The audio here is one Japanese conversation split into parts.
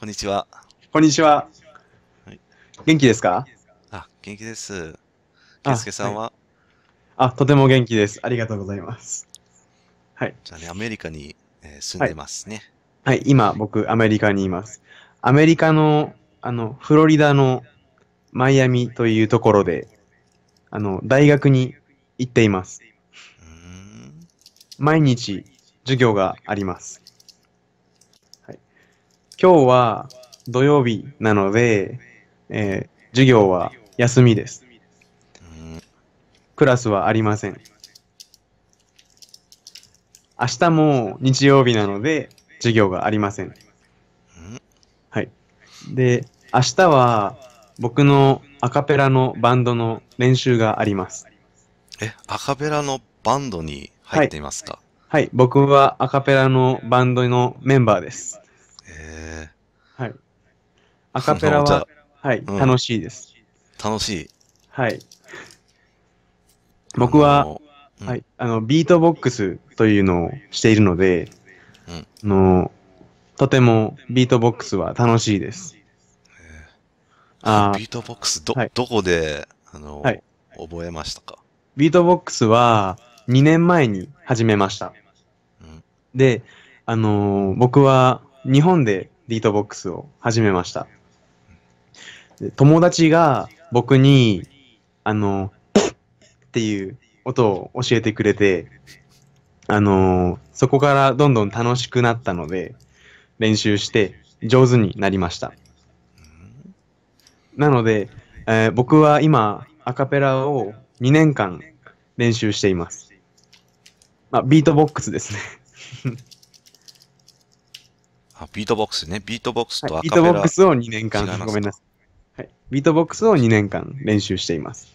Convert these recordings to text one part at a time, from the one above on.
こんにちは。こんにちは。はい、元気ですかあ、元気です。健介さんは、はい、あ、とても元気です。ありがとうございます。はい。じゃあね、アメリカに、えー、住んでますね、はい。はい、今僕、アメリカにいます。アメリカの、あの、フロリダのマイアミというところで、あの、大学に行っています。毎日授業があります。今日は土曜日なので、えー、授業は休みです。クラスはありません。明日も日曜日なので、授業がありません。はい。で、明日は僕のアカペラのバンドの練習があります。え、アカペラのバンドに入っていますか、はい、はい、僕はアカペラのバンドのメンバーです。えー、はい。アカペラは、はい、うん、楽しいです。楽しい。はい。僕は、うん、はい、あの、ビートボックスというのをしているので、うん、のとてもビートボックスは楽しいです。えー、あビートボックスど、はい、どこで、あの、はい、覚えましたかビートボックスは2年前に始めました。うん、で、あのー、僕は日本でビートボックスを始めました。友達が僕に、あの、っていう音を教えてくれて、あのそこからどんどん楽しくなったので、練習して上手になりました。なので、えー、僕は今、アカペラを2年間練習しています。まあ、ビートボックスですねあ、ビートボックスね。ビートボックスとアカペラ、はい、ビートボックスを2年間、ごめんなさい。はい。ビートボックスを2年間練習しています。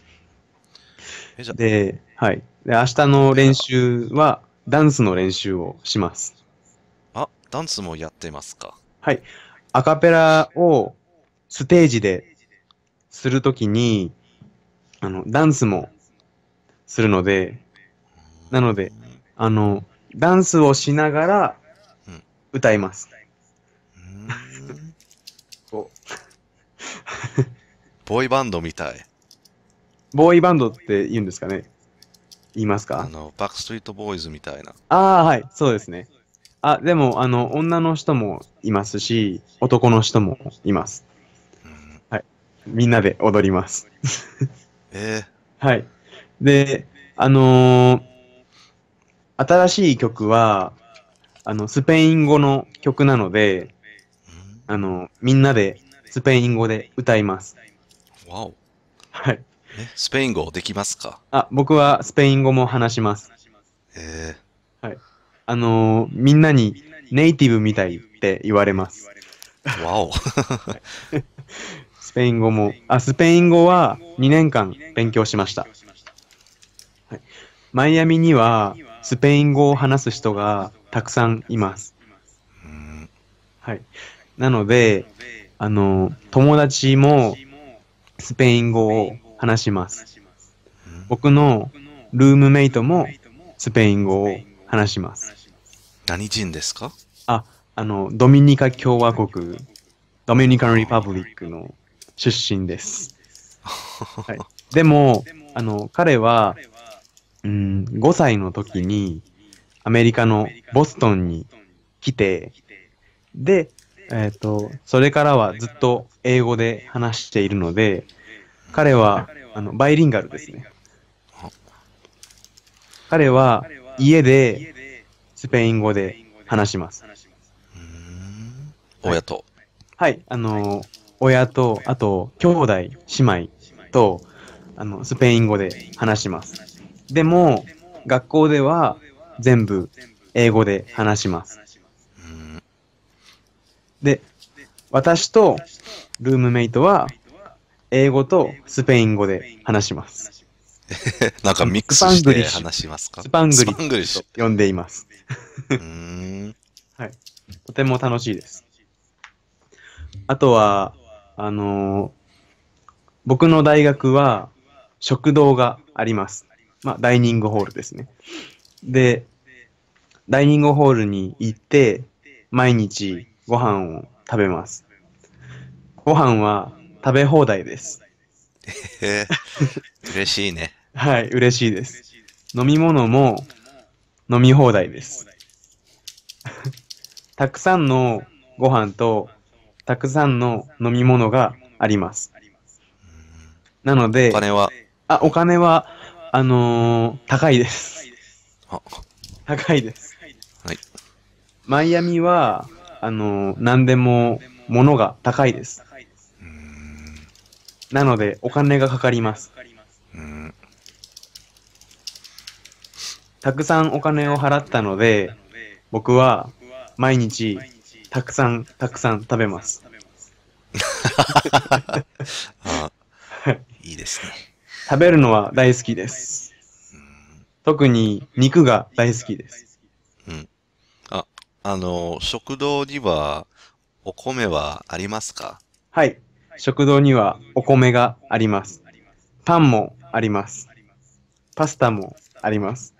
で、はい。で、明日の練習は、ダンスの練習をします。あ、ダンスもやってますか。はい。アカペラをステージでするときに、あの、ダンスもするので、なので、あの、ダンスをしながら歌います。うんボーイバンドみたい。ボーイバンドって言うんですかね言いますかあの、バックストリートボーイズみたいな。ああ、はい、そうですね。あ、でも、あの、女の人もいますし、男の人もいます。はい。みんなで踊ります。ええー、はい。で、あのー、新しい曲は、あの、スペイン語の曲なので、あの、みんなでスペイン語で歌います。わお。はい。スペイン語できますかあ、僕はスペイン語も話します。へえはい。あのー、みんなにネイティブみたいって言われます。わお。スペイン語も、あ、スペイン語は2年間勉強しました。はい、マイアミにはスペイン語を話す人がたくさんいます。はい。なので、あの、友達もスペイン語を話します。僕のルームメイトもスペイン語を話します。何人ですかあ、あの、ドミニカ共和国、ドミニカのリパブリックの出身です。はい、でも、あの、彼は、うん、5歳の時にアメリカのボストンに来て、で、えっ、ー、と、それからはずっと英語で話しているので、彼はあのバイリンガルですね。彼は家でスペイン語で話します。親と。はい、あの、親と、あと、兄弟、姉妹と、あの、スペイン語で話します。でも、学校では全部英語で話します。で、私とルームメイトは、英語とスペイン語で話します。なんかミックスして話しますかスパングリッシュと呼んでいます。うん。はい。とても楽しいです。あとは、あのー、僕の大学は食堂があります。まあ、ダイニングホールですね。で、ダイニングホールに行って、毎日ご飯を食べます。ご飯は食べ放題です。え嬉しいね。はい、嬉しいです。飲み物も飲み放題です。たくさんのご飯とたくさんの飲み物があります。なので、お金はあ、お金は、あのー、高いです。高いです。はい。マイアミは、あの、何でも物が高いです。なので、お金がかかります。たくさんお金を払ったので、僕は毎日たくさんたくさん食べます。いいですね。食べるのは大好きです。特に肉が大好きです。あの、食堂にはお米はありますかはい。食堂にはお米があります。パンもあります。パスタもあります。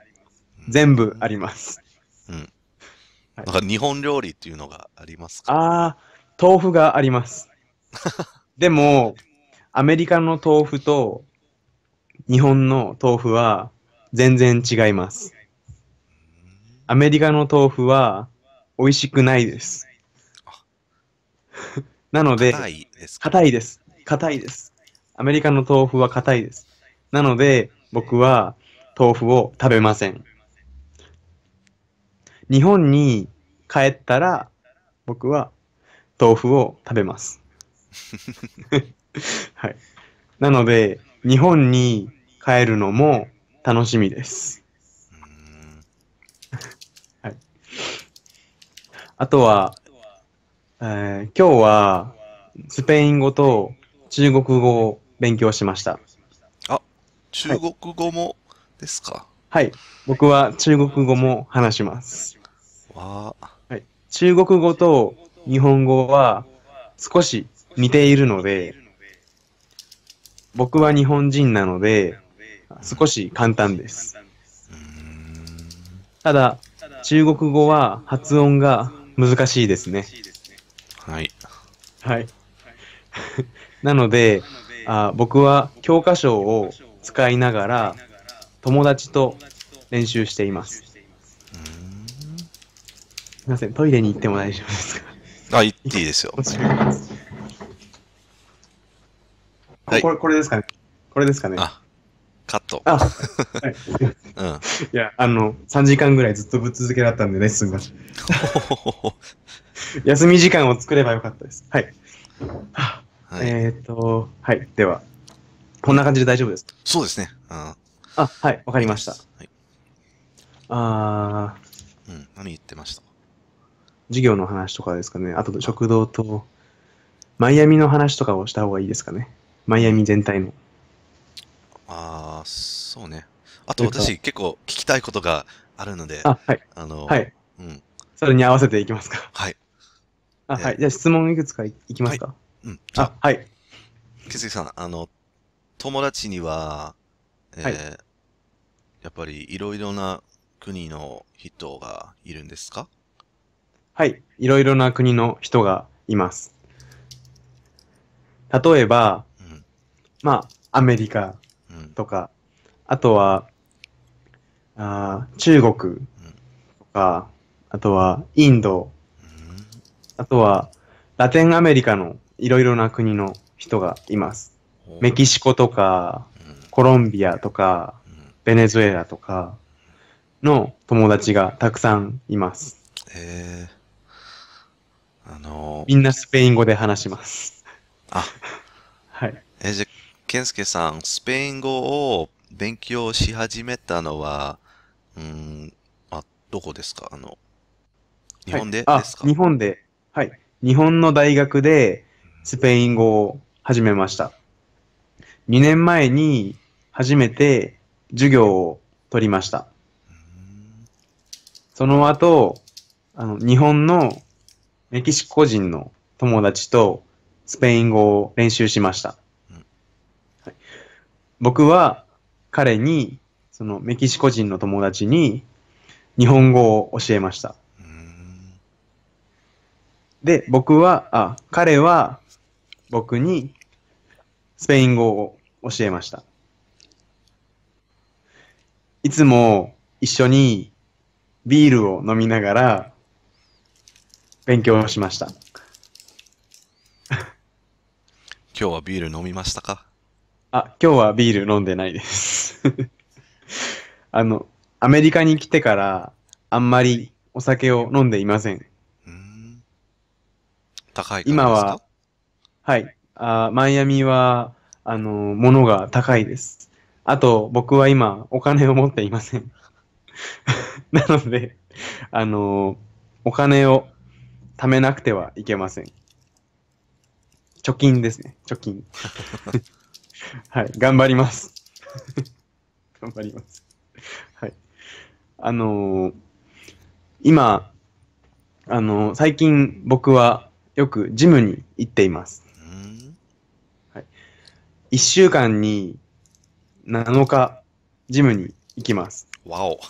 全部あります。うん。なんか日本料理っていうのがありますかああ、豆腐があります。でも、アメリカの豆腐と日本の豆腐は全然違います。アメリカの豆腐は美味しくないです。なので、硬いです。硬いです。硬いです。アメリカの豆腐は硬いです。なので、僕は豆腐を食べません。日本に帰ったら、僕は豆腐を食べます。はい。なので、日本に帰るのも楽しみです。あとは、えー、今日はスペイン語と中国語を勉強しました。あ、中国語もですか、はい、はい。僕は中国語も話します。わはい。中国語と日本語は少し似ているので、僕は日本人なので、少し簡単です。ただ、中国語は発音が難しいですね。はい。はい。なので、あ僕は教科書を使いながら友達と練習しています。すみません、トイレに行っても大丈夫ですかあ、行っていいですよ。はい、これ、これですかね。これですかね。あ、カット。あ、はい。うん。いや、あの、3時間ぐらいずっとぶっ続けだったんでね、すみません。休み時間を作ればよかったです。はい。はい、えっ、ー、と、はい。では、こんな感じで大丈夫ですかそうですね。ああ、はい。わかりました。はい、あうん。何言ってました授業の話とかですかね。あと、食堂と、マイアミの話とかをした方がいいですかね。マイアミ全体の。ああ、そうね。あと私、結構聞きたいことがあるので、あ、はい。あの、はい。うん。それに合わせていきますか。はい。あ、はい。じゃあ質問いくつかいきますか。うん。あ、はい。けつさん、あの、友達には、えやっぱりいろいろな国の人がいるんですかはい。いろいろな国の人がいます。例えば、うん、まあ、アメリカ、とか、あとは、あ中国とか、あとはインド、あとはラテンアメリカのいろいろな国の人がいます。メキシコとか、コロンビアとか、ベネズエラとかの友達がたくさんいます。えあのー、みんなスペイン語で話します。あ、はい。え、じゃ健介さん、スペイン語を勉強し始めたのは、うん、あ、どこですかあの、日本でですか、はい、日本で、はい。日本の大学でスペイン語を始めました。2年前に初めて授業を取りました。その後、あの、日本のメキシコ人の友達とスペイン語を練習しました。僕は彼に、そのメキシコ人の友達に日本語を教えました。で、僕は、あ、彼は僕にスペイン語を教えました。いつも一緒にビールを飲みながら勉強しました。今日はビール飲みましたかあ、今日はビール飲んでないです。あの、アメリカに来てから、あんまりお酒を飲んでいません。うん高い今は、はい。あマイアミは、あの、物が高いです。あと、僕は今、お金を持っていません。なので、あの、お金を貯めなくてはいけません。貯金ですね、貯金。はい、頑張ります。頑張ります。はい。あのー、今、あのー、最近僕はよくジムに行っています。はい。1週間に7日、ジムに行きます。わお。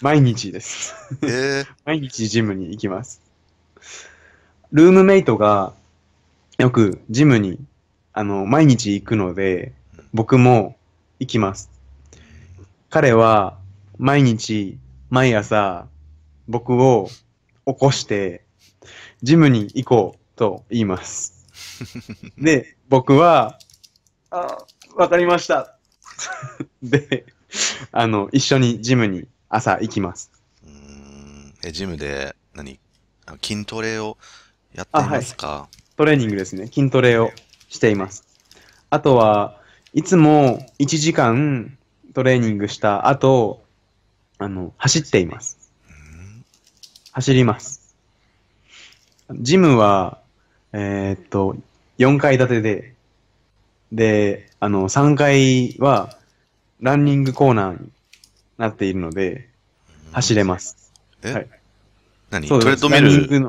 毎日です。えー、毎日ジムに行きます。ルームメイトがよくジムにあの、毎日行くので、僕も行きます。彼は、毎日、毎朝、僕を起こして、ジムに行こうと言います。で、僕は、あ、わかりました。で、あの、一緒にジムに朝行きます。うん。え、ジムで何、何筋トレをやってますか、はい、トレーニングですね。筋トレをしています。あとは、いつも1時間トレーニングした後、あの、走っています。走ります。ジムは、えー、っと、4階建てで、で、あの、3階はランニングコーナーになっているので、走れます。え、はい、何トレッドミル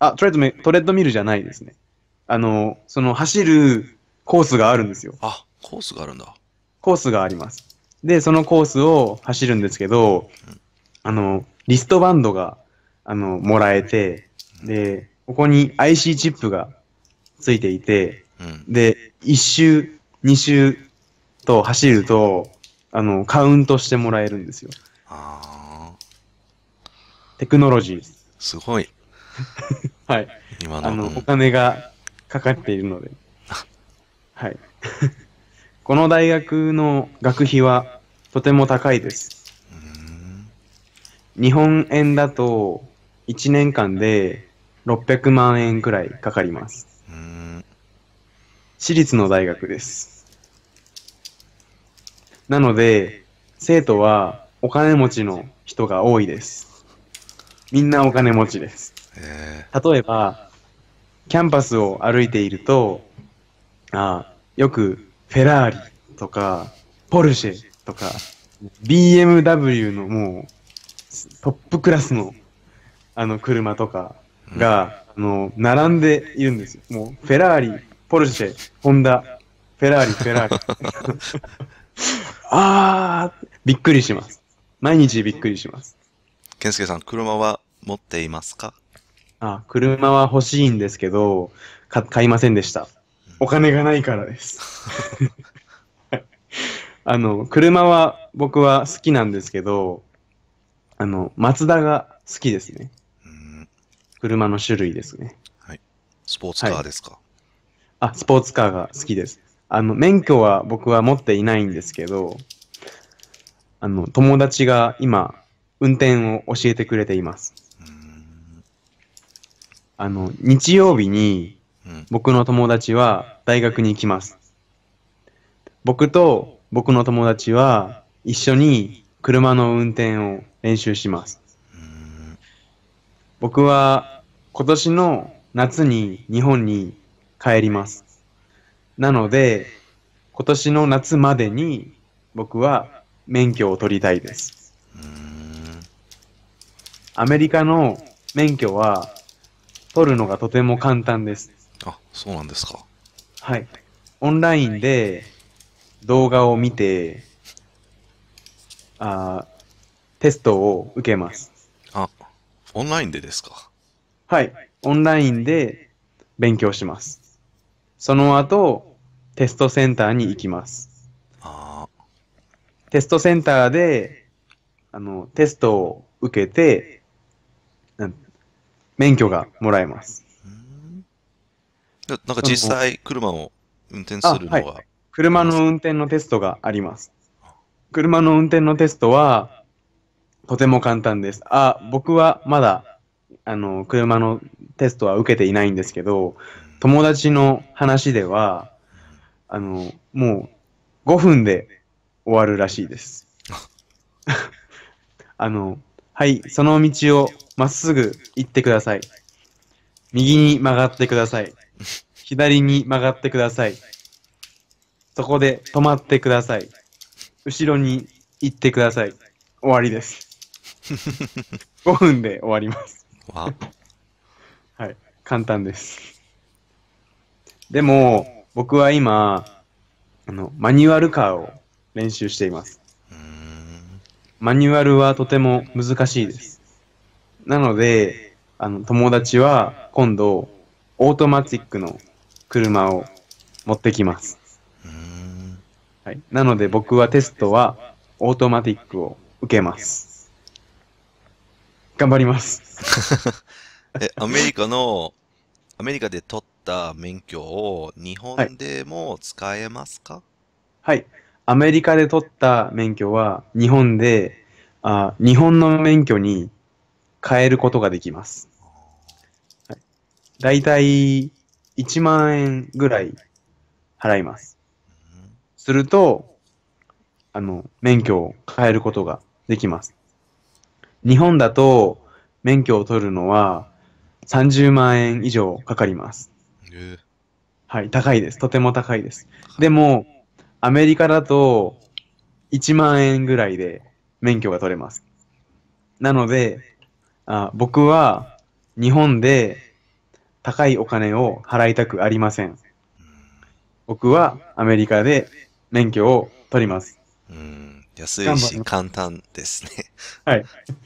あ、トレッドミル、トレッドミルじゃないですね。あの、その走るコースがあるんですよ。あ、コースがあるんだ。コースがあります。で、そのコースを走るんですけど、うん、あの、リストバンドが、あの、もらえて、うん、で、ここに IC チップがついていて、うん、で、1周、2周と走ると、あの、カウントしてもらえるんですよ。ああ。テクノロジーす。すごい。はい。今の。あの、お金がかかっているので、はい。この大学の学費はとても高いです。日本円だと1年間で600万円くらいかかります。私立の大学です。なので、生徒はお金持ちの人が多いです。みんなお金持ちです。例えば、キャンパスを歩いていると、あよくフェラーリとか、ポルシェとか、BMW のもうトップクラスのあの車とかが、うん、あの並んでいるんですよ。もうフェラーリ、ポルシェ、ホンダ、フェラーリ、フェラーリ。あー、びっくりします。毎日びっくりします。健介さん、車は持っていますかあ、車は欲しいんですけど、か買いませんでした。お金がないからです。あの、車は僕は好きなんですけど、あの、マツダが好きですね。車の種類ですね。はい。スポーツカーですか、はい、あ、スポーツカーが好きです。あの、免許は僕は持っていないんですけど、あの、友達が今、運転を教えてくれています。あの、日曜日に、僕の友達は大学に行きます。僕と僕の友達は一緒に車の運転を練習します。僕は今年の夏に日本に帰ります。なので、今年の夏までに僕は免許を取りたいです。アメリカの免許は取るのがとても簡単です。あ、そうなんですか。はい。オンラインで動画を見て、あテストを受けます。あ、オンラインでですか。はい。オンラインで勉強します。その後、テストセンターに行きます。あテストセンターで、あの、テストを受けて、免許がもらえます。なんか実際、車を運転するのは、はい、車の運転のテストがあります。車の運転のテストは、とても簡単です。あ、僕はまだ、あの、車のテストは受けていないんですけど、友達の話では、あの、もう5分で終わるらしいです。あの、はい、その道をまっすぐ行ってください。右に曲がってください。左に曲がってください。そこで止まってください。後ろに行ってください。終わりです。5 分で終わりますはい、簡単です。でも、僕は今、あの、マニュアルカーを練習しています。マニュアルはとても難しいです。なので、あの、友達は今度、オートマティックの車を持ってきます。はい。なので僕はテストはオートマティックを受けます。頑張ります。え、アメリカの、アメリカで取った免許を日本でも使えますか、はい、はいアメリカで取った免許は日本で、あ日本の免許に変えることができます。はい、だいたい1万円ぐらい払います。すると、あの、免許を変えることができます。日本だと免許を取るのは30万円以上かかります。はい、高いです。とても高いです。でも、アメリカだと1万円ぐらいで免許が取れます。なので、あ僕は日本で高いお金を払いたくありません。僕はアメリカで免許を取ります。うん、安いし簡単ですね。はい、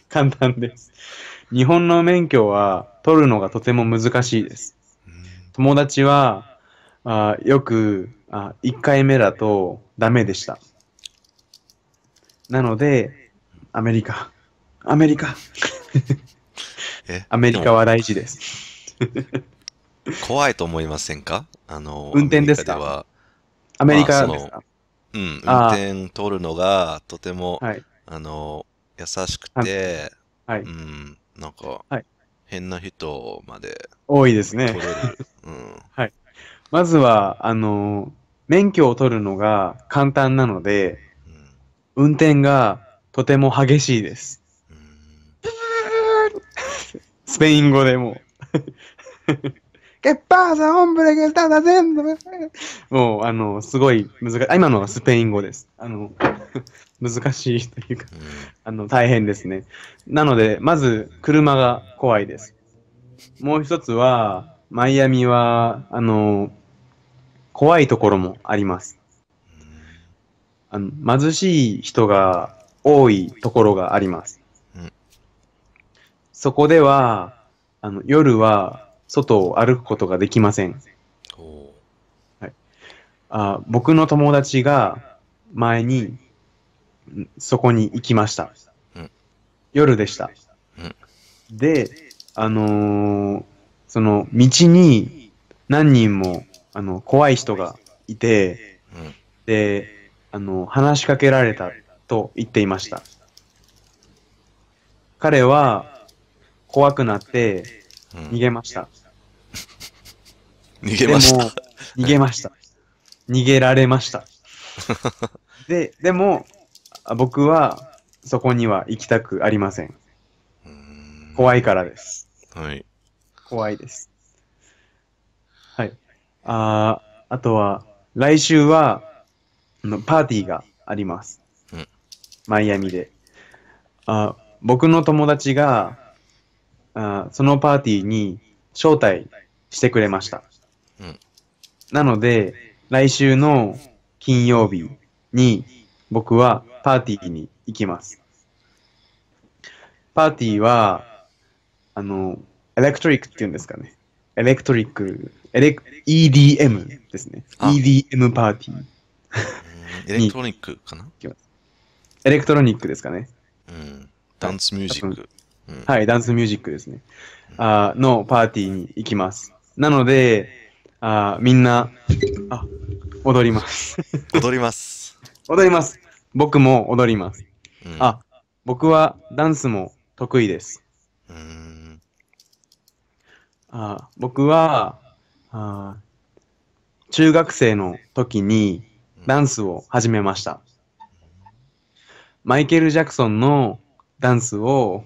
簡単です。日本の免許は取るのがとても難しいです。友達はあよくあ1回目だとダメでした。なので、アメリカ、アメリカアメリカは大事です怖いと思いませんかあの、運転ですかアメリカですか、うん、運転取るのがとても、あの、優しくて、はい、うん、なんか、はい、変な人まで。多いですね。うん、はい。まずは、あの、免許を取るのが簡単なので、運転がとても激しいです。スペイン語でもケッパーオンブレゲもう、あの、すごい難しい。今のはスペイン語です。あの、難しいというか、あの、大変ですね。なので、まず、車が怖いです。もう一つは、マイアミは、あの、怖いところもあります。あの貧しい人が多いところがあります。うん、そこではあの夜は外を歩くことができません。はい、あ僕の友達が前にそこに行きました。うん、夜でした。うん、で、あのー、その道に何人もあの、怖い人がいて、うん、で、あの、話しかけられたと言っていました。彼は怖くなって逃げました。うん、逃げました。逃げました。逃げられました。で、でも、僕はそこには行きたくありません。ん怖いからです。はい。怖いです。はい。ああとは、来週は、のパーティーがあります。うん、マイアミで。あ僕の友達があ、そのパーティーに招待してくれました。うん、なので、来週の金曜日に僕はパーティーに行きます。パーティーは、あの、エレクトリックっていうんですかね。エレクトリック、エレ EDM ですね。EDM パーティー。エレクトロニックかなエレクトロニックですかね。うん。ダンスミュージック。はい、ダンスミュージックですね。うん、あのパーティーに行きます。なので、あみんな、あ、踊ります。踊ります。踊ります。僕も踊ります。うん、あ、僕はダンスも得意です。うんあ僕はあ中学生の時にダンスを始めました。マイケル・ジャクソンのダンスを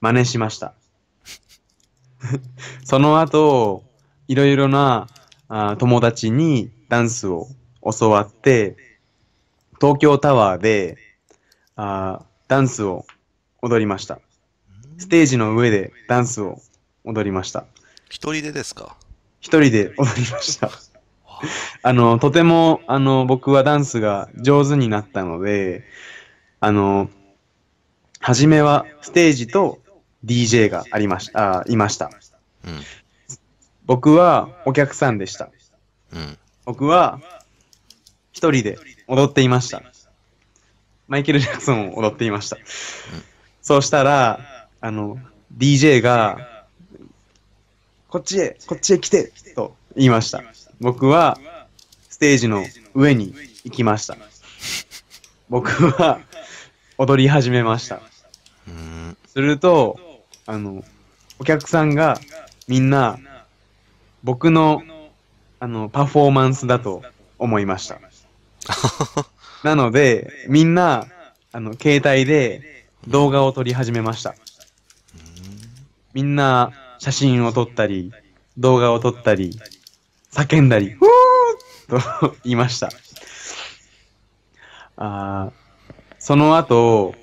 真似しました。その後、いろいろなあ友達にダンスを教わって、東京タワーであダンスを踊りました。ステージの上でダンスを踊りました。一人でですか一人で踊りました。あの、とても、あの、僕はダンスが上手になったので、あの、初めはステージと DJ がありました、あいました。うん、僕はお客さんでした。うん、僕は一人で踊っていました。マイケル・ジャクソンを踊っていました。うん、そうしたら、あの、DJ がこっちへ、こっちへ来て、と言いました。僕は、ステージの上に行きました。僕は、踊り始めました。すると、あの、お客さんが、みんな、僕の、あの、パフォーマンスだと思いました。なので、みんな、あの、携帯で動画を撮り始めました。みんな、写真を撮ったり、動画を撮ったり、叫んだり、ふーと 言いました。あその後、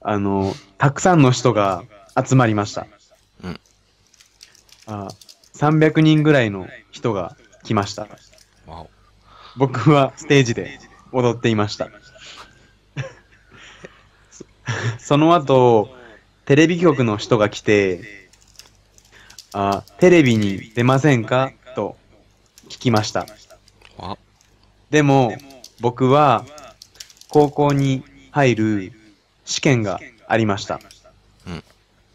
あの、たくさんの人が集まりました。うん、あ300人ぐらいの人が来ました。僕はステージで踊っていました。その後、テレビ局の人が来て、あテレビに出ませんかと聞きました。でも僕は高校に入る試験がありました。うん、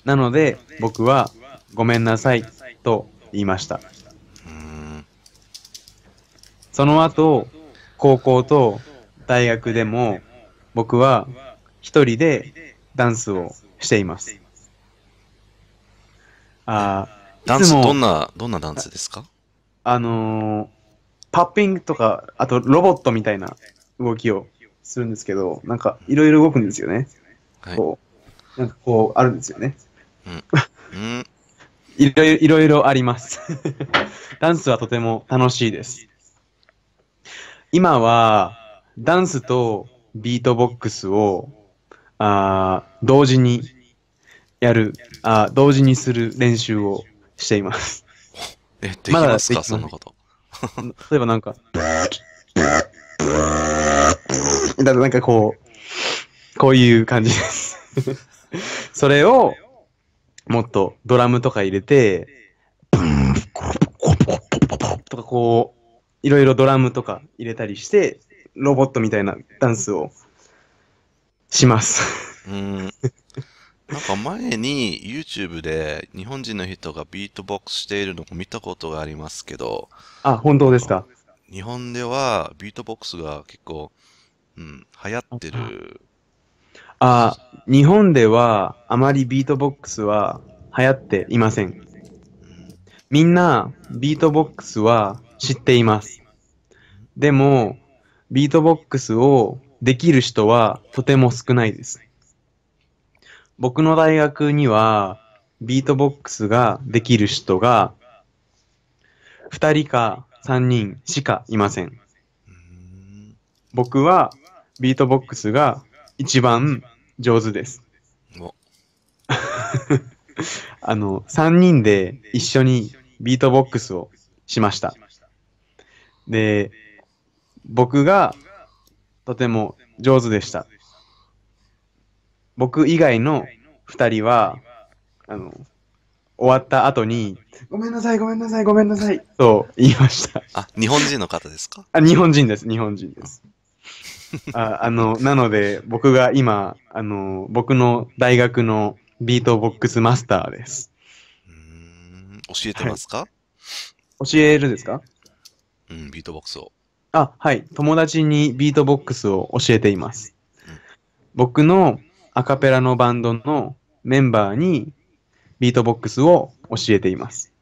なので僕はごめんなさいと言いました。その後、高校と大学でも僕は一人でダンスをしています。あダンス、どんな、どんなダンスですかあのー、パッピングとか、あとロボットみたいな動きをするんですけど、なんかいろいろ動くんですよね。はい、こう、なんかこう、あるんですよね。うん。うん、いろいろ、いろいろあります。ダンスはとても楽しいです。今は、ダンスとビートボックスを、あ同時にやるあ、同時にする練習をしています。え、できますか、ま、そんなこと。例えばなんか、だからなんかこう、こういう感じです それを、もっとドラムとか入れて、とかこう、いろいろドラムとか入れたりして、ロボットみたいなダンスをしますうん。なんか前に YouTube で日本人の人がビートボックスしているのを見たことがありますけど。あ、本当ですか。日本ではビートボックスが結構、うん、流行ってる。あ、日本ではあまりビートボックスは流行っていません。ん、みんなビートボックスは知っています。でも、ビートボックスをできる人はとても少ないです。僕の大学には、ビートボックスができる人が、2人か3人しかいません。僕は、ビートボックスが一番上手です。あの、3人で一緒にビートボックスをしました。で、僕がとても上手でした。僕以外の二人は、あの、終わった後に、ごめんなさい、ごめんなさい、ごめんなさい、と言いました。あ、日本人の方ですかあ、日本人です、日本人です。ああの、なので、僕が今、あの、僕の大学のビートボックスマスターです。うん、教えてますか、はい、教えるですかうん、ビートボックスを。あ、はい。友達にビートボックスを教えています。僕のアカペラのバンドのメンバーにビートボックスを教えています。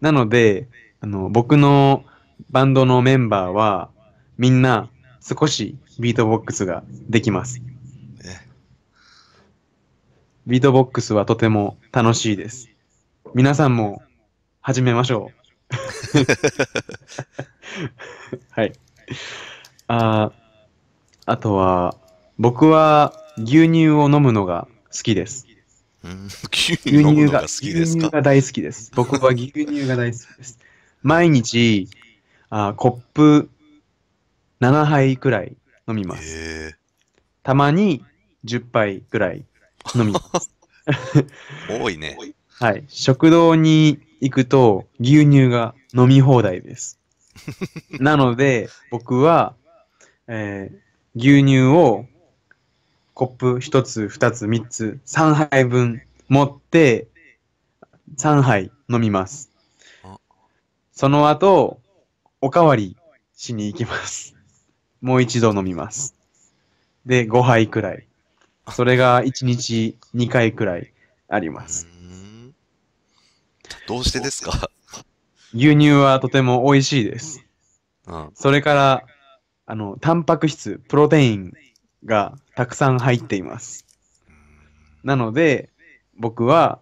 なので、あの僕のバンドのメンバーはみんな少しビートボックスができます。ビートボックスはとても楽しいです。皆さんも始めましょう。はい。ああとは、僕は牛乳を飲むのが好きです。牛乳が好きですか牛乳が大好きです。僕は牛乳が大好きです。毎日あコップ7杯くらい飲みます。たまに10杯くらい飲みます。多いね。はい。食堂に行くと牛乳が飲み放題です。なので僕は、えー、牛乳をコップ1つ、2つ、3つ、3杯分持って、3杯飲みます。その後、おかわりしに行きます。もう一度飲みます。で、5杯くらい。それが1日2回くらいあります。どうしてですか牛乳はとても美味しいです。うん、それから、あの、タンパク質、プロテインがたくさん入っています。なので、僕は、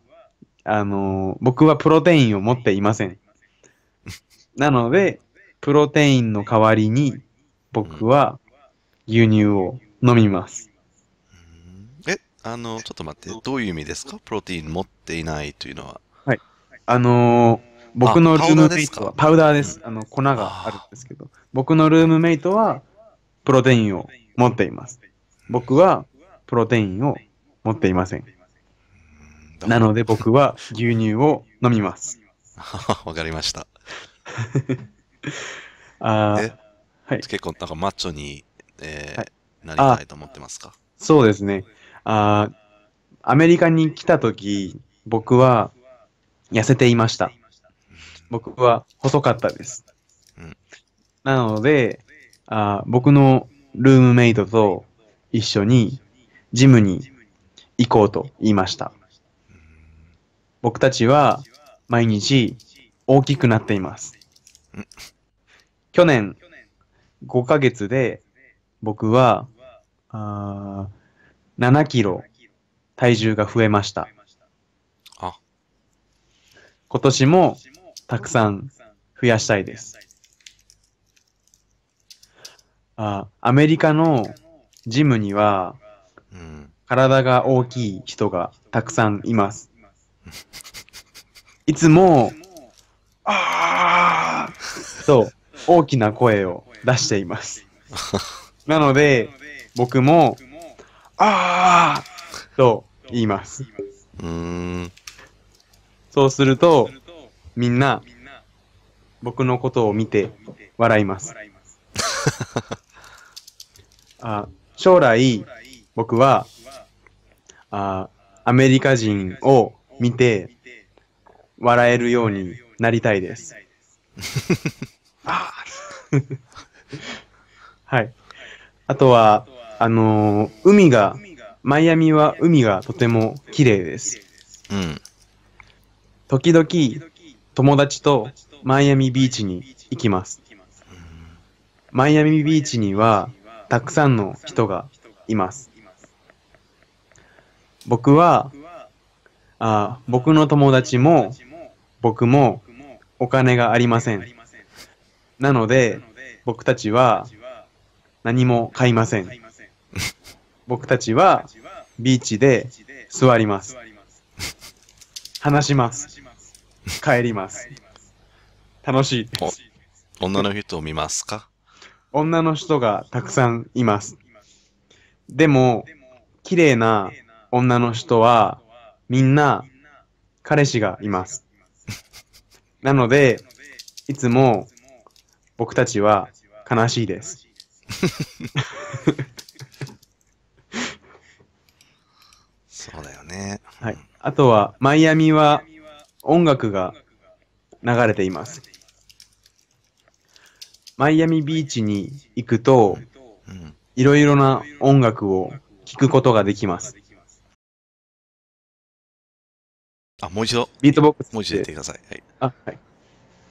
あのー、僕はプロテインを持っていません。なので、プロテインの代わりに、僕は牛乳を飲みます。え、あの、ちょっと待って、どういう意味ですかプロテイン持っていないというのは。はい。あのー僕のルームメイトはパウダーです。あの粉があるんですけど、僕のルームメイトはプロテインを持っています。僕はプロテインを持っていません。なので僕は牛乳を飲みます。わかりました。あはい、結構なんかマッチョに、えー、はい、なりたいと思ってますかそうですねあ。アメリカに来た時僕は痩せていました。僕は細かったです。うん、なのであ僕のルームメイトと一緒にジムに行こうと言いました。僕たちは毎日大きくなっています。去年5ヶ月で僕はあ7キロ体重が増えました。今年もたくさん増やしたいです。あアメリカのジムには、体が大きい人がたくさんいます。いつも、あーと大きな声を出しています。なので、僕も、あーと言います。うんそうすると、みんな、僕のことを見て笑います。あ将来、僕は、あアメリカ人を見て、笑えるようになりたいです。はい。あとは、あのー、海が、マイアミは海がとても綺麗です。うん。時々、友達とマイアミビーチに行きます。マイアミビーチには、たくさんの人がいます。僕は、あ僕の友達も僕もお金がありません。なので僕たちは何も買いません。僕たちはビーチで座ります。話します。帰ります。楽しい。女の人を見ますか女の人がたくさんいます。でも、綺麗な女の人は、みんな、彼氏がいます。なので、いつも、僕たちは悲しいです。そうだよね。はい。あとは、マイアミは音楽が流れています。マイアミビーチに行くと、いろいろな音楽を聴くことができます。あ、もう一度。ビートボックス。もう一度言ってください。はい。あ、はい。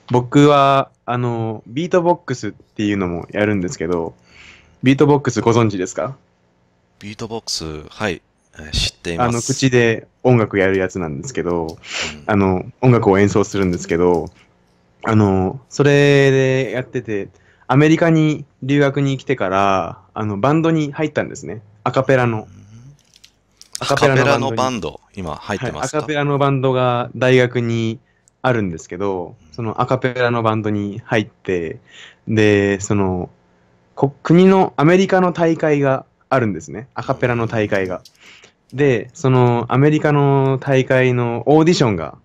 僕は、あの、ビートボックスっていうのもやるんですけど、ビートボックスご存知ですかビートボックス、はい。知っています。あの、口で音楽やるやつなんですけど、うん、あの、音楽を演奏するんですけど、あの、それでやってて、アメリカに留学に来てから、あの、バンドに入ったんですね。アカペラの。アカペラのバンド、今入ってます、はい、アカペラのバンドが大学にあるんですけど、そのアカペラのバンドに入って、で、その、国のアメリカの大会があるんですね。アカペラの大会が。で、そのアメリカの大会のオーディションが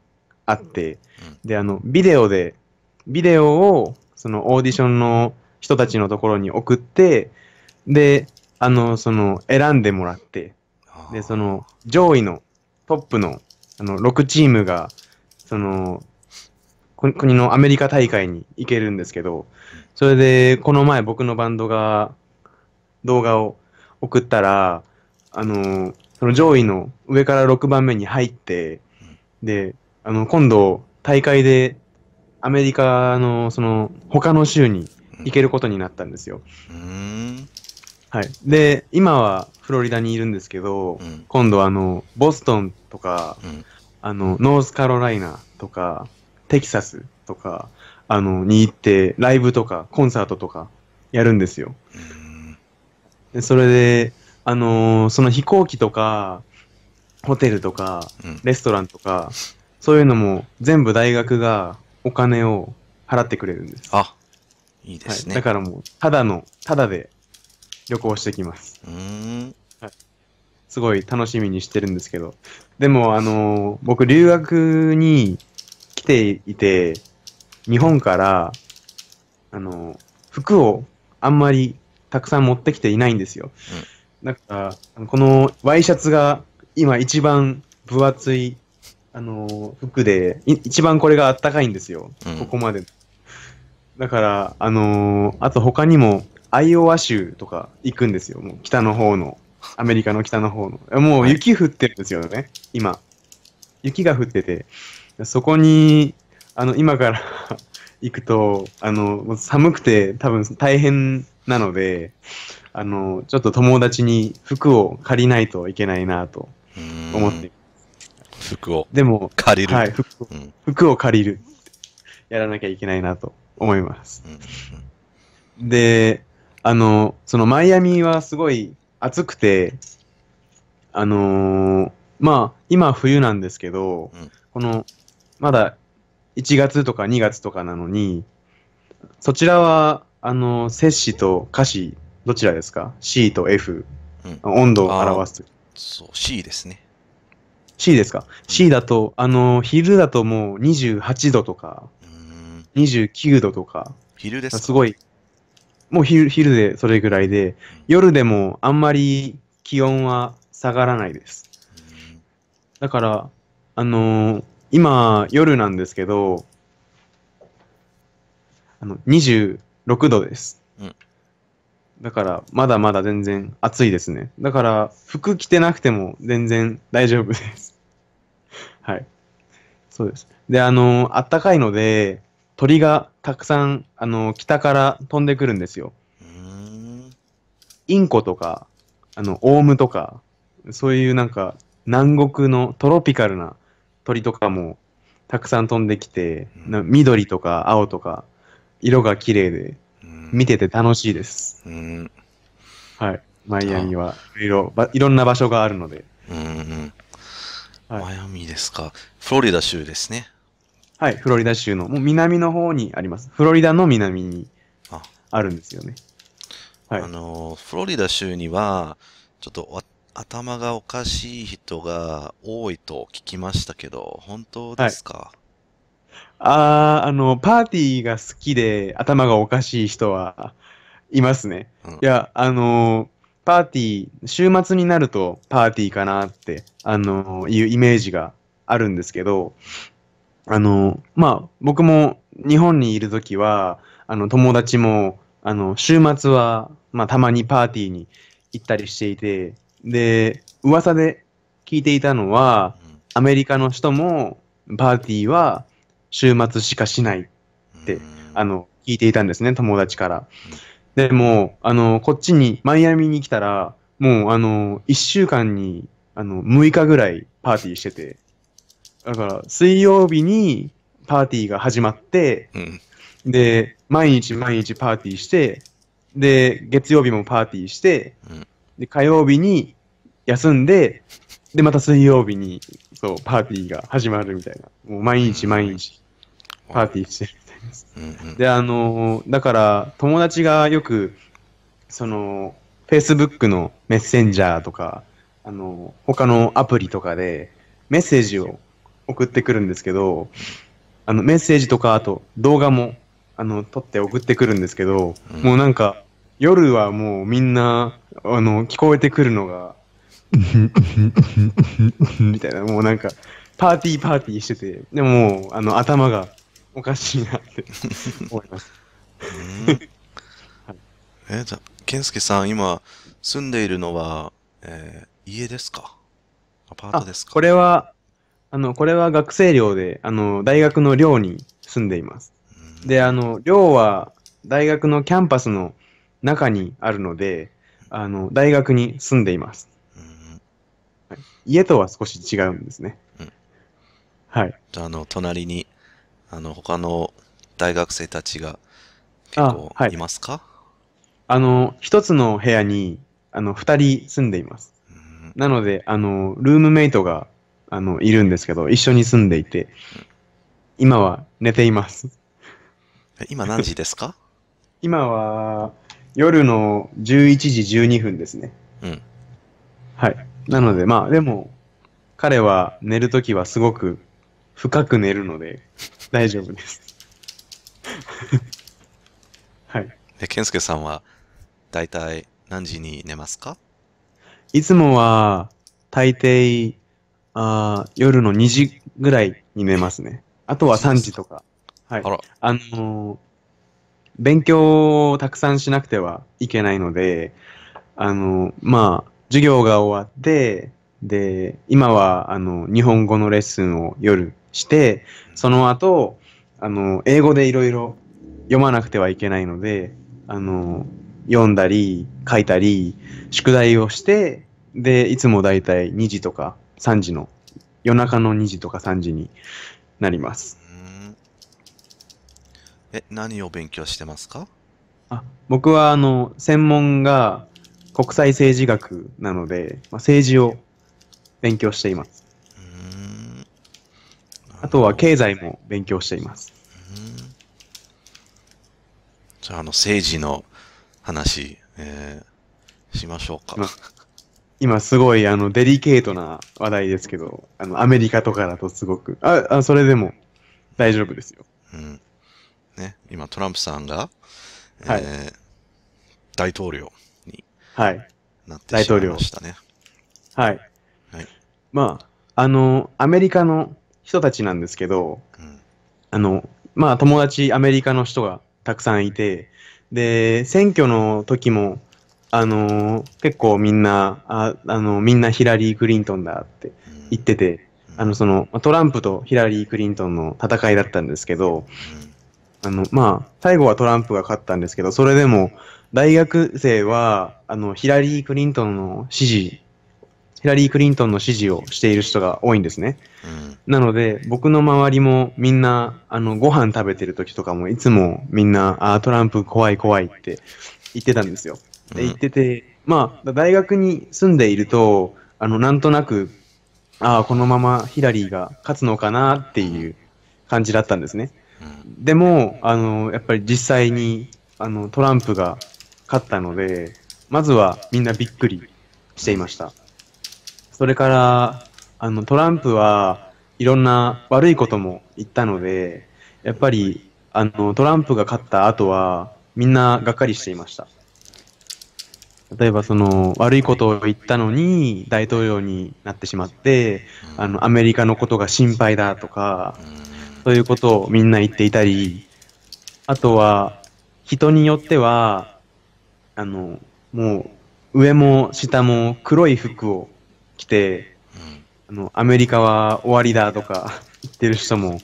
あって、で、あの、ビデオでビデオを、そのオーディションの人たちのところに送って、で、あの、その、選んでもらって、で、その、上位の、トップの、あの、6チームが、その、国のアメリカ大会に行けるんですけど、それで、この前僕のバンドが動画を送ったら、あの、その上位の上から6番目に入って、で、あの、今度、大会でアメリカの、その、他の州に行けることになったんですよ。うん。はい。で、今はフロリダにいるんですけど、うん、今度あの、ボストンとか、うん、あの、ノースカロライナとか、テキサスとか、あの、に行って、ライブとか、コンサートとか、やるんですよ。でそれで、あのー、その飛行機とか、ホテルとか、レストランとか、そういうのも全部大学がお金を払ってくれるんです。あ、いいではいすね。だからもう、ただの、ただで旅行してきます。うすごい楽しみにしてるんですけど。でも、あのー僕、留学に来ていて、日本から、あのー服をあんまりたくさん持ってきていないんですよ。だから、このワイシャツが今一番分厚いあの、服で、い一番これがあったかいんですよ。うんここまで。だから、あのーあと他にも、アイオワ州とか行くんですよ。もう北の方の。アメリカの北の方の。もう雪降ってるんですよね、今。雪が降ってて。そこに、あの、今から 行くと、あの、もう寒くて多分大変なので、あの、ちょっと友達に服を借りないといけないなと思って服を。でも、借りる。はい、服を服を借りる。やらなきゃいけないなと思います。で、あの、そのマイアミはすごい暑くて、あのー、まあ、今冬なんですけど、うん、この、まだ1月とか2月とかなのに、そちらは、あの、摂氏と歌詞、どちらですか ?C と F、うん、温度を表す。そう、C ですね。C ですか、C だと、あの、昼だともう28度とか、29度とか。昼ですかすごい。もう昼昼でそれぐらいで、夜でもあんまり気温は下がらないです。だから、あのー、今、夜なんですけど、あの、26度です。うん、だから、まだまだ全然暑いですね。だから、服着てなくても全然大丈夫です。はい。そうです。で、あの、あったかいので、鳥がたくさん、あの、北から飛んでくるんですよ。インコとか、あの、オウムとか、そういうなんか、南国のトロピカルな鳥とかもたくさん飛んできて、うん、緑とか青とか、色が綺麗で、見てて楽しいです。うん、はい。マイアミはいろいろ、いろんな場所があるので。はい、マヤミですか。フロリダ州ですね。はい、フロリダ州の、もう南の方にあります。フロリダの南にあるんですよね。はい、あの、フロリダ州には、ちょっと頭がおかしい人が多いと聞きましたけど、本当ですか、はい、ああ、あの、パーティーが好きで頭がおかしい人はいますね。うん、いや、あのーパーティー、週末になるとパーティーかなって、あのー、いうイメージがあるんですけど、あのー、まあ、僕も日本にいるときは、あの、友達も、あの、週末は、まあ、たまにパーティーに行ったりしていて、で、噂で聞いていたのは、アメリカの人も、パーティーは週末しかしないって、あの、聞いていたんですね、友達から。でも、あの、こっちに、マイアミに来たら、もう、あの、1週間に、あの、6日ぐらいパーティーしてて、だから、水曜日にパーティーが始まって、うん、で、毎日毎日パーティーして、で、月曜日もパーティーして、で、火曜日に休んで、で、また水曜日に、そう、パーティーが始まるみたいな。もう毎日毎日、パーティーしてる。うんうん、で、あの、だから、友達がよく、その、Facebook のメッセンジャーとか、あの、他のアプリとかで、メッセージを送ってくるんですけど、あの、メッセージとか、あと、動画も、あの、撮って送ってくるんですけど、うん、もうなんか、夜はもうみんな、あの、聞こえてくるのが、みたいな、もうなんか、パーティーパーティーしてて、でももう、あの、頭がおかしいなって 思います。はい、えじゃ健介さん、今、住んでいるのは、えー、家ですかアパートですかこれは、あの、これは学生寮で、あの、大学の寮に住んでいます。で、あの、寮は大学のキャンパスの中にあるので、あの、大学に住んでいます。はい、家とは少し違うんですね。うん、はい。じゃあ、あの、隣にあの、他の大学生たちが結構いますかあはい、あの、一つの部屋に、あの、二人住んでいます。なので、あの、ルームメイトが、あの、いるんですけど、一緒に住んでいて、今は寝ています。今何時ですか 今は、夜の11時12分ですね。うん。はい。なので、まあ、でも、彼は寝るときはすごく深く寝るので、大丈夫です。はい。で、健介さんは、だいたい何時に寝ますかいつもは、大抵、あ夜の2時ぐらいに寝ますね。あとは3時とか。はい。あら。あのー、勉強をたくさんしなくてはいけないので、あのー、まあ、授業が終わって、で、今は、あの、日本語のレッスンを夜して、その後、あの、英語でいろいろ読まなくてはいけないので、あの、読んだり、書いたり、宿題をして、で、いつもだいたい2時とか3時の、夜中の2時とか3時になります。え、何を勉強してますかあ僕は、あの、専門が国際政治学なので、まあ、政治を勉強しています。あとは経済も勉強しています。じゃあ、あの、政治の話、えー、しましょうか。今すごい、あの、デリケートな話題ですけど、あの、アメリカとかだとすごく、あ、あそれでも大丈夫ですよ。うん。ね、今、トランプさんが、えー、大統領になってしまいましたね。はい。はい。はい、まあ、あの、アメリカの人たちなんですけど、うん、あの、まあ友達、アメリカの人がたくさんいて、で、選挙の時も、あの結構みんな、あ、あのみんなヒラリー・クリントンだって言ってて、うん、あの、その、トランプとヒラリー・クリントンの戦いだったんですけど、うん、あの、まあ、最後はトランプが勝ったんですけど、それでも、大学生は、あの、ヒラリー・クリントンの支持ヒラリー・クリントンの支持をしている人が多いんですね。うん、なので、僕の周りもみんな、あの、ご飯食べてる時とかもいつもみんな、ああ、トランプ怖い怖いって言ってたんですよ。で、言ってて、うん、まあ、大学に住んでいると、あの、なんとなく、ああ、このままヒラリーが勝つのかなっていう感じだったんですね。でも、あの、やっぱり実際に、あの、トランプが勝ったので、まずはみんなびっくりしていました。それから、あの、トランプはいろんな悪いことも言ったので、やっぱり、あの、トランプが勝った後は、みんながっかりしていました。例えばその悪いことを言ったのに大統領になってしまって、あのアメリカのことが心配だとか、そういうことをみんな言っていたり、あとは人によっては、あの、もう上も下も黒い服を来て、うん、あの、アメリカは終わりだとか言ってる人も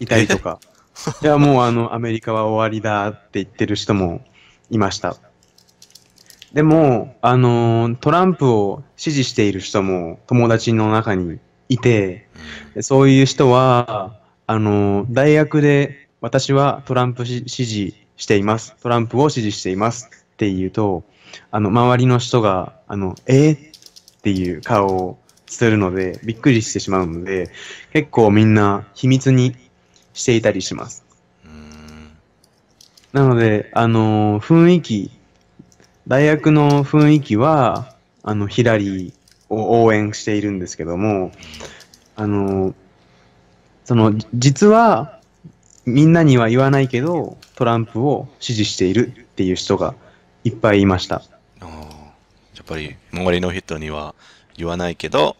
いたりとか、いや、もうあの、アメリカは終わりだって言ってる人もいました。でも、あの、トランプを支持している人も友達の中にいて、そういう人は、あの、大学で私はトランプ支持しています。トランプを支持していますって言うと、あの、周りの人が、あの、えー、っていう顔をするので、びっくりしてしまうので、結構みんな秘密にしていたりします。なので、あの雰囲気、大学の雰囲気は、あの、ヒラリーを応援しているんですけども、あのその、実は、みんなには言わないけど、トランプを支持しているっていう人がいっぱいいました。あぱり周りの人には言わないけど、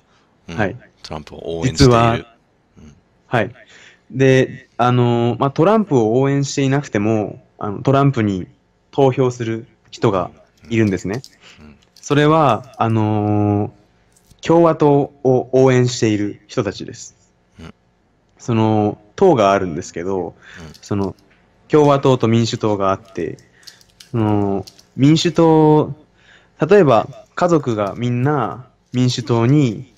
うん、はい、トランプを応援している。はうん、はい。で、あのまあ、トランプを応援していなくてもあの、トランプに投票する人がいるんですね。それは、あのー、共和党を応援している人たちです。その、党があるんですけど、その、共和党と民主党があって、その、民主党例えば、家族がみんな民主党に、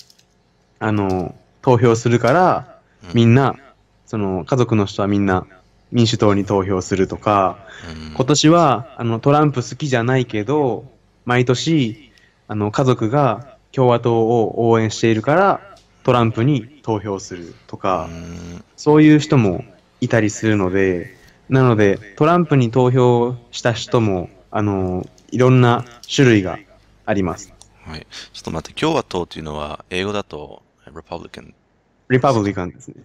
あの、投票するから、みんな、その、家族の人はみんな民主党に投票するとか、今年は、あの、トランプ好きじゃないけど、毎年、あの、家族が共和党を応援しているから、トランプに投票するとか、そういう人もいたりするので、なので、トランプに投票した人も、あの、いろんな種類があります。はい。ちょっと待って、共和党というのは、英語だと、Republican。Republican ですね。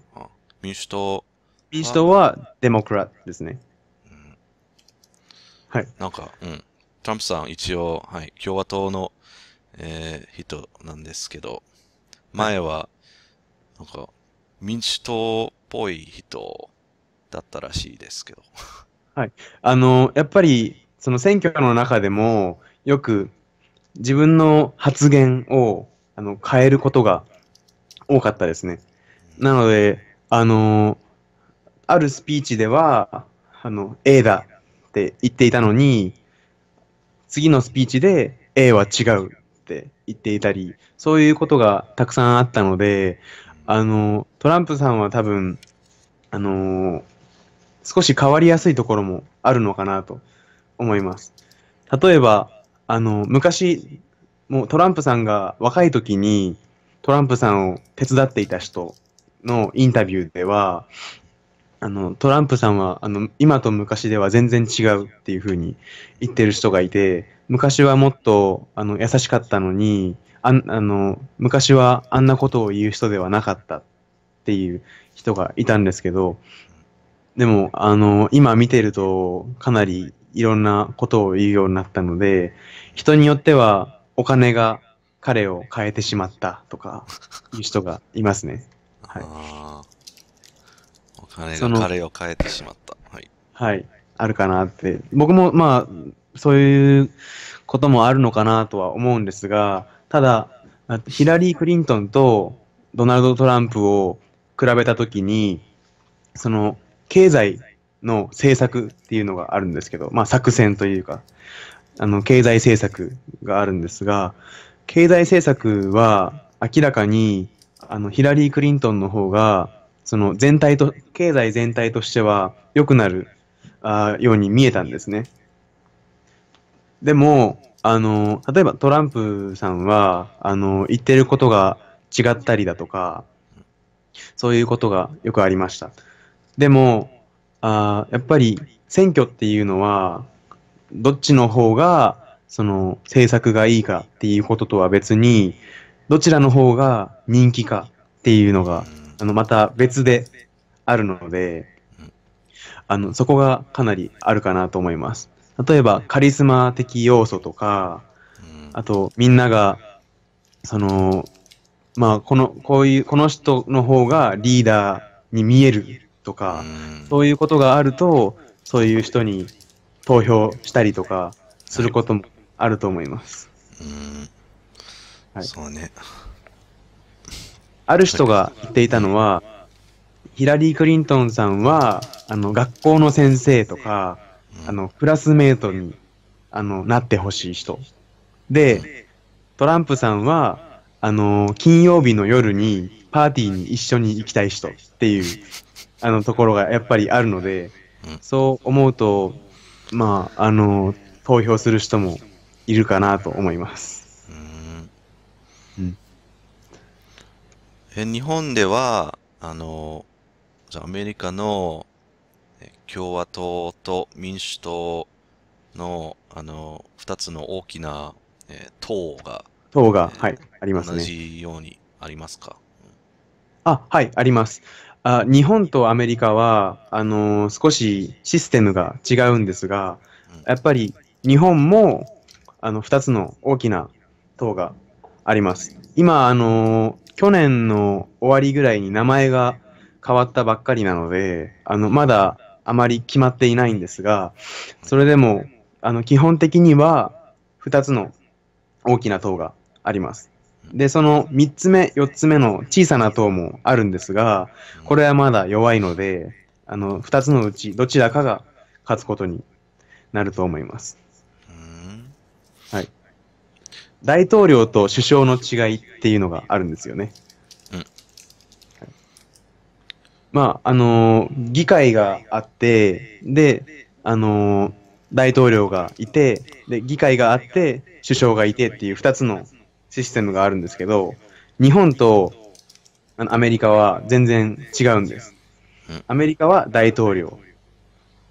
民主党。民主党は、デモクラですね。はい。なんか、うん。トランプさん、一応、はい、共和党の、えー、人なんですけど、前は、なんか、民主党っぽい人だったらしいですけど。はい。あの、やっぱり、その選挙の中でも、よく自分の発言をあの変えることが多かったですね。なので、あのあるスピーチでは、あの、A だって言っていたのに、次のスピーチで A は違うって言っていたり、そういうことがたくさんあったので、あの、トランプさんは多分、あの、少し変わりやすいところもあるのかなと。思います。例えば、あの、昔、もうトランプさんが若い時に、トランプさんを手伝っていた人のインタビューでは、あの、トランプさんは、あの、今と昔では全然違うっていうふうに言ってる人がいて、昔はもっと、あの、優しかったのに、ああの、昔はあんなことを言う人ではなかったっていう人がいたんですけど、でも、あの、今見てると、かなりいろんなことを言うようになったので、人によってはお金が彼を変えてしまったとかいう人がいますね。はい、お金が彼を変えてしまった。はい。はい。あるかなって。僕もまあ、そういうこともあるのかなとは思うんですが、ただ、ヒラリー・クリントンとドナルド・トランプを比べたときに、その、経済の政策っていうのがあるんですけど、まあ、作戦というか、あの、経済政策があるんですが、経済政策は明らかに、あの、ヒラリー・クリントンの方が、その全体と、経済全体としては良くなるあように見えたんですね。でも、あの、例えばトランプさんは、あの、言ってることが違ったりだとか、そういうことがよくありました。でも、あやっぱり選挙っていうのは、どっちの方が、その、政策がいいかっていうこととは別に、どちらの方が人気かっていうのが、あの、また別であるので、あの、そこがかなりあるかなと思います。例えば、カリスマ的要素とか、あと、みんなが、その、まあ、この、こういう、この人の方がリーダーに見えるとか、そういうことがあると、そういう人に投票したりとかすることもあると思います。はい、そうね。ある人が言っていたのは、ヒラリー・クリントンさんは、あの、学校の先生とか、あの、クラスメートに、あの、なってほしい人。で、トランプさんは、あの、金曜日の夜にパーティーに一緒に行きたい人っていうあのところがやっぱりあるので、うん、そう思うと、まあ、あの、投票する人もいるかなと思います。うん、え日本では、あの、じゃアメリカの共和党と民主党の、あの、二つの大きな、えー、党が、党が、えー、はい、ありますね。同じようにありますかあ、はい、あります。あ日本とアメリカはあのー、少しシステムが違うんですが、やっぱり日本もあの2つの大きな党があります。今、あのー、去年の終わりぐらいに名前が変わったばっかりなので、あのまだあまり決まっていないんですが、それでもあの基本的には2つの大きな党があります。で、その3つ目、4つ目の小さな塔もあるんですが、これはまだ弱いので、あの、2つのうちどちらかが勝つことになると思います。はい。大統領と首相の違いっていうのがあるんですよね。まあ、あのー、議会があって、で、あのー、大統領がいて、で、議会があって、首相がいてっていう2つのシステムがあるんですけど、日本とあのアメリカは全然違うんです。アメリカは大統領。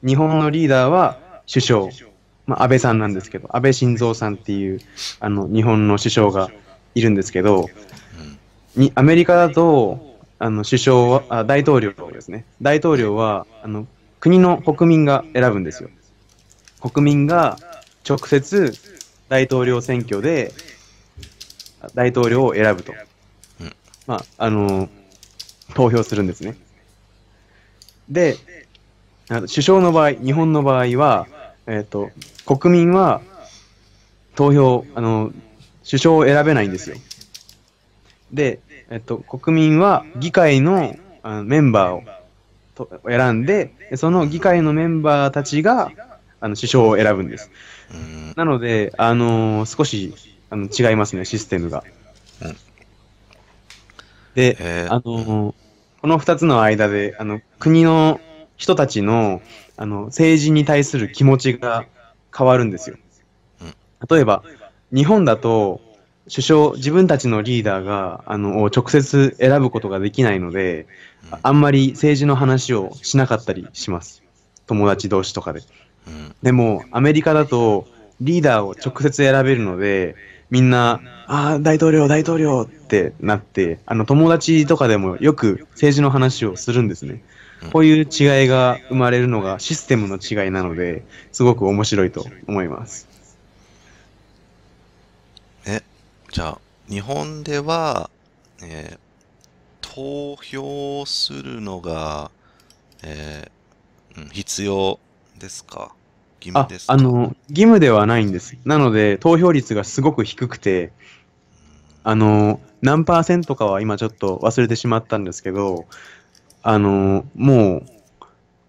日本のリーダーは首相。まあ、安倍さんなんですけど、安倍晋三さんっていう、あの、日本の首相がいるんですけど、にアメリカだと、あの、首相は、あ大統領ですね。大統領は、あの、国の国民が選ぶんですよ。国民が直接大統領選挙で大統領を選ぶと、うん、まああのー、投票するんですね。で、あ首相の場合、日本の場合は、えっ、ー、と国民は投票、あのー、首相を選べないんですよ。で、えっと、国民は議会のあのメンバーをと選んで、その議会のメンバーたちがあの首相を選ぶんです。なので、あのー、少しあの違いますね、システムが。うん、で、えー、あの、この2つの間で、あの、国の人たちの、あの、政治に対する気持ちが変わるんですよ。うん、例えば、日本だと、首相、自分たちのリーダーが、あの、直接選ぶことができないので、うん、あんまり政治の話をしなかったりします。友達同士とかで。うん、でも、アメリカだと、リーダーを直接選べるので、みんな、ああ、大統領、大統領ってなって、あの、友達とかでもよく政治の話をするんですね。こういう違いが生まれるのがシステムの違いなので、すごく面白いと思います。え、じゃあ、日本では、えー、投票するのが、えー、必要ですか義務ですあの義務ではないんです。なので、投票率がすごく低くて、あの何パーセントかは今ちょっと忘れてしまったんですけど、あのもう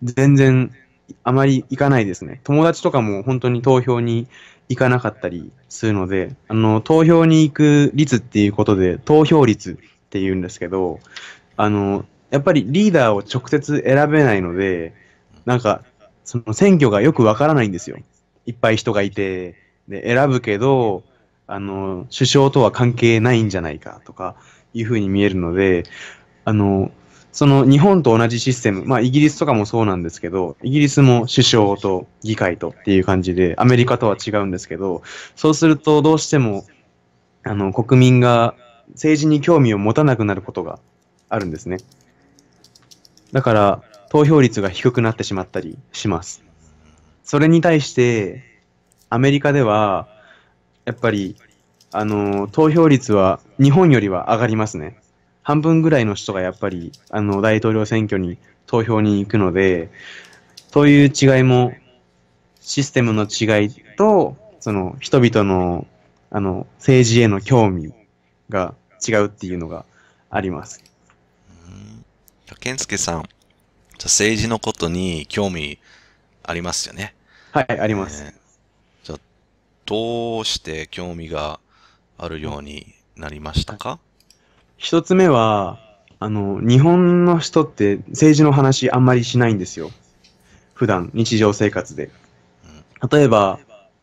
全然あまり行かないですね。友達とかも本当に投票に行かなかったりするので、あの投票に行く率っていうことで、投票率っていうんですけど、あのやっぱりリーダーを直接選べないので、なんかその選挙がよくわからないんですよ。いっぱい人がいて、で、選ぶけど、あの、首相とは関係ないんじゃないかとかいうふうに見えるので、あの、その日本と同じシステム、まあイギリスとかもそうなんですけど、イギリスも首相と議会とっていう感じで、アメリカとは違うんですけど、そうするとどうしても、あの、国民が政治に興味を持たなくなることがあるんですね。だから、投票率が低くなってしまったりします。それに対して、アメリカでは、やっぱり、あの、投票率は日本よりは上がりますね。半分ぐらいの人がやっぱり、あの、大統領選挙に投票に行くので、そういう違いも、システムの違いと、その、人々の、あの、政治への興味が違うっていうのがあります。健介さん、じゃ政治のことに興味ありますよね。はい、あります。えー、じゃどうして興味があるようになりましたか、はい、一つ目は、あの、日本の人って政治の話あんまりしないんですよ。普段、日常生活で。うん、例えば、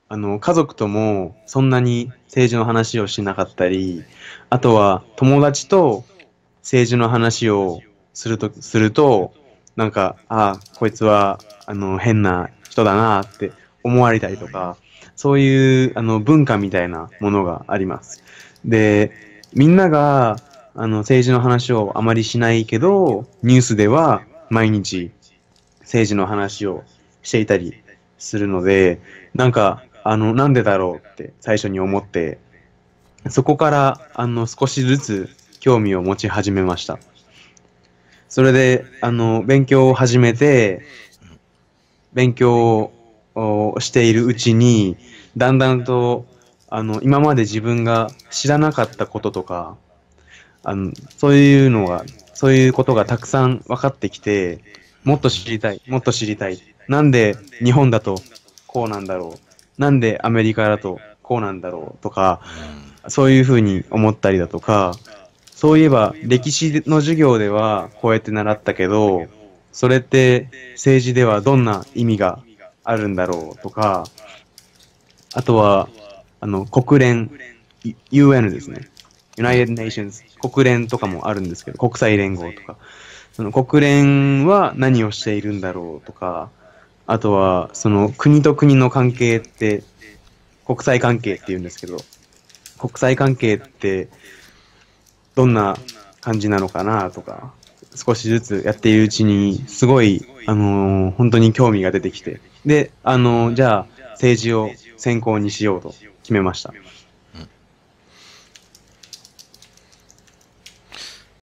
あの、家族ともそんなに政治の話をしなかったり、あとは友達と政治の話をすると、すると、なんか、ああ、こいつは、あの、変な人だなって思われたりとか、そういう、あの、文化みたいなものがあります。で、みんなが、あの、政治の話をあまりしないけど、ニュースでは毎日政治の話をしていたりするので、なんか、あの、なんでだろうって最初に思って、そこから、あの、少しずつ興味を持ち始めました。それで、あの、勉強を始めて、勉強をしているうちに、だんだんと、あの、今まで自分が知らなかったこととか、あの、そういうのが、そういうことがたくさん分かってきて、もっと知りたい、もっと知りたい。なんで日本だとこうなんだろう。なんでアメリカだとこうなんだろうとか、そういうふうに思ったりだとか、そういえば、歴史の授業ではこうやって習ったけど、それって政治ではどんな意味があるんだろうとか、あとは、あの、国連、UN ですね。United Nations、国連とかもあるんですけど、国際連合とか。その国連は何をしているんだろうとか、あとは、その国と国の関係って、国際関係って言うんですけど、国際関係って、どんな感じなのかなとか、少しずつやっているうちに、すごい、あのー、本当に興味が出てきて、で、あのー、じゃあ、政治を専攻にしようと決めました。